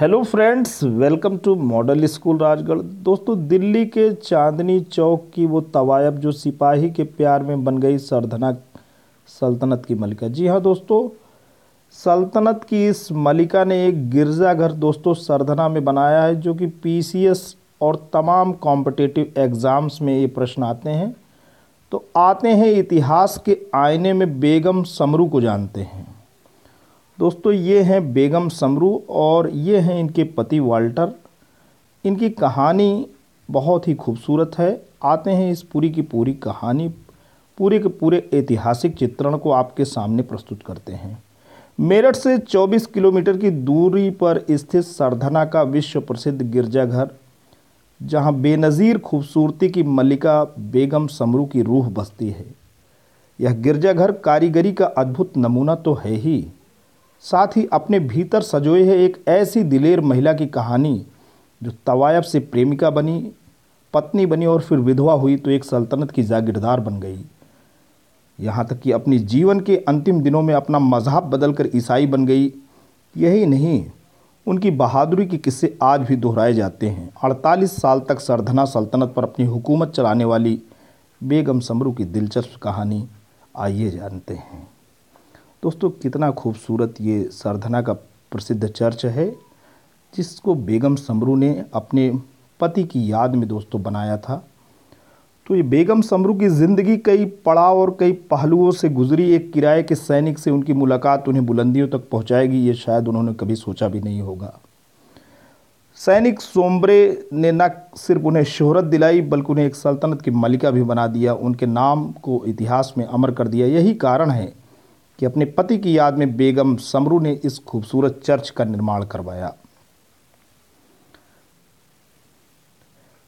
hello friends welcome to model school Rajgarh दोस्तों दिल्ली के चांदनी चौक की वो तवायब जो सिपाही के प्यार में बन गई सरधना सल्तनत की मलिका जी हाँ दोस्तों सल्तनत की इस मलिका ने एक गिरजाघर दोस्तों सरधना में बनाया है जो कि पीसीएस और तमाम कॉम्पिटिटिव एग्ज़ाम्स में ये प्रश्न आते हैं तो आते हैं इतिहास के आईने में बेगम समरू को जानते हैं दोस्तों ये हैं बेगम समरू और ये हैं इनके पति वाल्टर इनकी कहानी बहुत ही खूबसूरत है आते हैं इस पूरी की पूरी कहानी पूरे के पूरे ऐतिहासिक चित्रण को आपके सामने प्रस्तुत करते हैं मेरठ से 24 किलोमीटर की दूरी पर स्थित सरधना का विश्व प्रसिद्ध गिरजाघर जहां बेनज़ीर खूबसूरती की मल्लिका बेगम समरू की रूह बसती है यह गिरजाघर कारीगरी का अद्भुत नमूना तो है ही साथ ही अपने भीतर सजोए है एक ऐसी दिलेर महिला की कहानी जो तवायब से प्रेमिका बनी पत्नी बनी और फिर विधवा हुई तो एक सल्तनत की जागीरदार बन गई यहाँ तक कि अपनी जीवन के अंतिम दिनों में अपना मजहब बदलकर ईसाई बन गई यही नहीं उनकी बहादुरी के किस्से आज भी दोहराए जाते हैं 48 साल तक सरधना सल्तनत पर अपनी हुकूमत चलाने वाली बेगम समरू की दिलचस्प कहानी आइए जानते हैं दोस्तों कितना खूबसूरत ये सरधना का प्रसिद्ध चर्च है जिसको बेगम समरू ने अपने पति की याद में दोस्तों बनाया था तो ये बेगम समरू की ज़िंदगी कई पड़ाव और कई पहलुओं से गुजरी एक किराए के सैनिक से उनकी मुलाकात उन्हें बुलंदियों तक पहुंचाएगी ये शायद उन्होंने कभी सोचा भी नहीं होगा सैनिक सोमबरे ने न सिर्फ उन्हें शोहरत दिलाई बल्कि उन्हें एक सल्तनत की मलिका भी बना दिया उनके नाम को इतिहास में अमर कर दिया यही कारण है कि अपने पति की याद में बेगम समरू ने इस खूबसूरत चर्च का निर्माण करवाया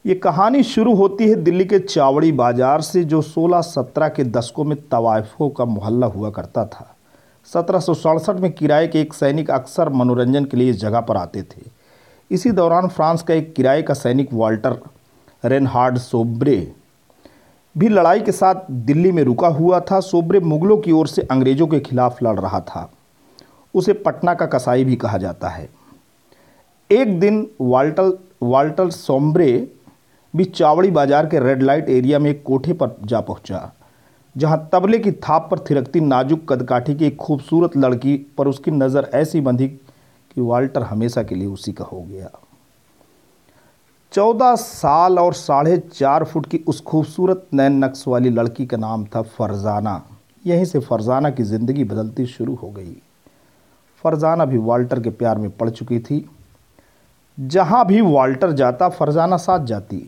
ये कहानी शुरू होती है दिल्ली के चावड़ी बाजार से जो 16-17 के दशकों में तवायफों का मोहल्ला हुआ करता था सत्रह में किराए के एक सैनिक अक्सर मनोरंजन के लिए इस जगह पर आते थे इसी दौरान फ्रांस का एक किराए का सैनिक वाल्टर रेनहार्ड सोब्रे भी लड़ाई के साथ दिल्ली में रुका हुआ था सोबरे मुगलों की ओर से अंग्रेज़ों के खिलाफ लड़ रहा था उसे पटना का कसाई भी कहा जाता है एक दिन वाल्टल वाल्टल सोम्ब्रे भी चावड़ी बाजार के रेड लाइट एरिया में एक कोठे पर जा पहुंचा जहां तबले की थाप पर थिरकती नाजुक कदकाठी की एक खूबसूरत लड़की पर उसकी नज़र ऐसी बंधी कि वाल्टर हमेशा के लिए उसी का हो गया चौदह साल और साढ़े चार फुट की उस खूबसूरत नैन नक्श वाली लड़की का नाम था फरजाना यहीं से फरजाना की ज़िंदगी बदलती शुरू हो गई फरजाना भी वाल्टर के प्यार में पड़ चुकी थी जहाँ भी वाल्टर जाता फरजाना साथ जाती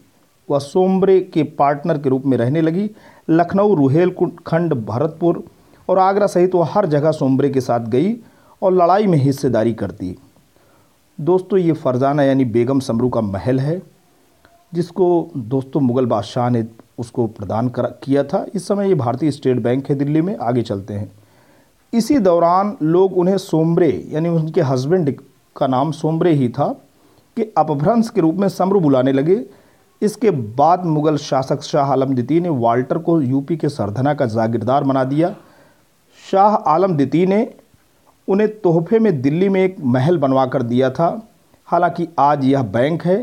वह सोमरे के पार्टनर के रूप में रहने लगी लखनऊ खंड भरतपुर और आगरा सहित वह हर जगह सोमरे के साथ गई और लड़ाई में हिस्सेदारी करती दोस्तों ये फ़रज़ाना यानी बेगम समरू का महल है जिसको दोस्तों मुग़ल बादशाह ने उसको प्रदान कर किया था इस समय ये भारतीय स्टेट बैंक है दिल्ली में आगे चलते हैं इसी दौरान लोग उन्हें सोमरे यानी उनके हस्बैंड का नाम सोमरे ही था कि अपभ्रंश के रूप में समरू बुलाने लगे इसके बाद मुग़ल शासक शाह आलम द्वितीय ने वाल्टर को यूपी के सरधना का जागीरदार बना दिया शाह आलम द्वितीय ने उन्हें तोहफे में दिल्ली में एक महल बनवा कर दिया था हालांकि आज यह बैंक है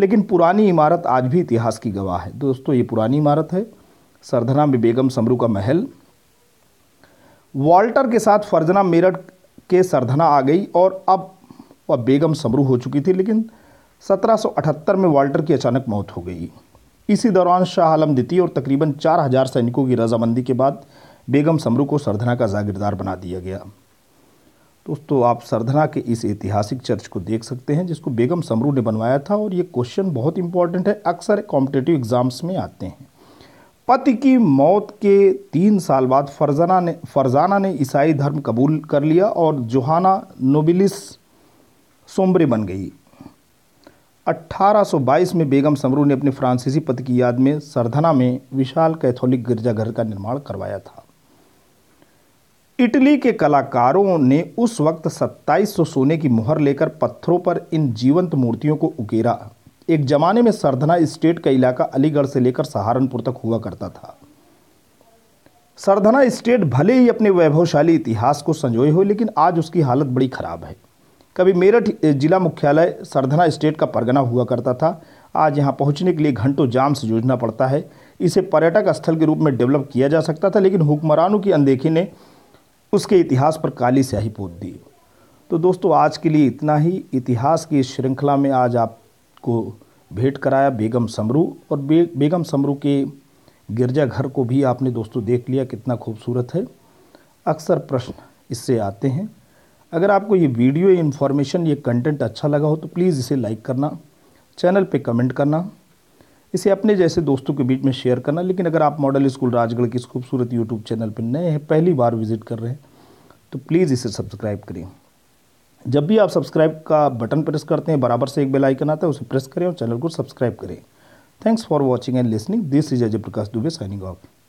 लेकिन पुरानी इमारत आज भी इतिहास की गवाह है दोस्तों ये पुरानी इमारत है सरधना में बेगम समरू का महल वाल्टर के साथ फरजना मेरठ के सरधना आ गई और अब वह बेगम समरू हो चुकी थी लेकिन 1778 में वाल्टर की अचानक मौत हो गई इसी दौरान शाह आलम द्वितीय और तकरीबन 4000 सैनिकों की रजामंदी के बाद बेगम समरू को सरधना का जागीरदार बना दिया गया दोस्तों आप सरधना के इस ऐतिहासिक चर्च को देख सकते हैं जिसको बेगम समरू ने बनवाया था और ये क्वेश्चन बहुत इंपॉर्टेंट है अक्सर कॉम्पिटेटिव एग्जाम्स में आते हैं पति की मौत के तीन साल बाद फरजाना ने फरजाना ने ईसाई धर्म कबूल कर लिया और जोहाना नोबिलिस सोमरे बन गई 1822 में बेगम समरू ने अपने फ्रांसीसी पति की याद में सरधना में विशाल कैथोलिक गिरजाघर का निर्माण करवाया था इटली के कलाकारों ने उस वक्त 2700 सोने की मुहर लेकर पत्थरों पर इन जीवंत मूर्तियों को उकेरा एक जमाने में सरधना स्टेट का इलाका अलीगढ़ से लेकर सहारनपुर तक हुआ करता था सरधना स्टेट भले ही अपने वैभवशाली इतिहास को संजोए हो लेकिन आज उसकी हालत बड़ी खराब है कभी मेरठ जिला मुख्यालय सरधना स्टेट का परगना हुआ करता था आज यहाँ पहुँचने के लिए घंटों जाम से जूझना पड़ता है इसे पर्यटक स्थल के रूप में डेवलप किया जा सकता था लेकिन हुक्मरानों की अनदेखी ने उसके इतिहास पर काली स्याही पोत दी तो दोस्तों आज के लिए इतना ही इतिहास की श्रृंखला में आज आपको भेंट कराया बेगम समरू और बे, बेगम समरू के गिरजाघर को भी आपने दोस्तों देख लिया कितना खूबसूरत है अक्सर प्रश्न इससे आते हैं अगर आपको ये वीडियो इन्फॉर्मेशन ये कंटेंट अच्छा लगा हो तो प्लीज़ इसे लाइक करना चैनल पे कमेंट करना इसे अपने जैसे दोस्तों के बीच में शेयर करना लेकिन अगर आप मॉडल स्कूल राजगढ़ के इस खूबसूरत यूट्यूब चैनल पर नए हैं पहली बार विजिट कर रहे हैं तो प्लीज़ इसे सब्सक्राइब करें जब भी आप सब्सक्राइब का बटन प्रेस करते हैं बराबर से एक बेल आइकन आता है उसे प्रेस करें और चैनल को सब्सक्राइब करें thanks for watching and listening this is Ajay Prakash Dubey signing of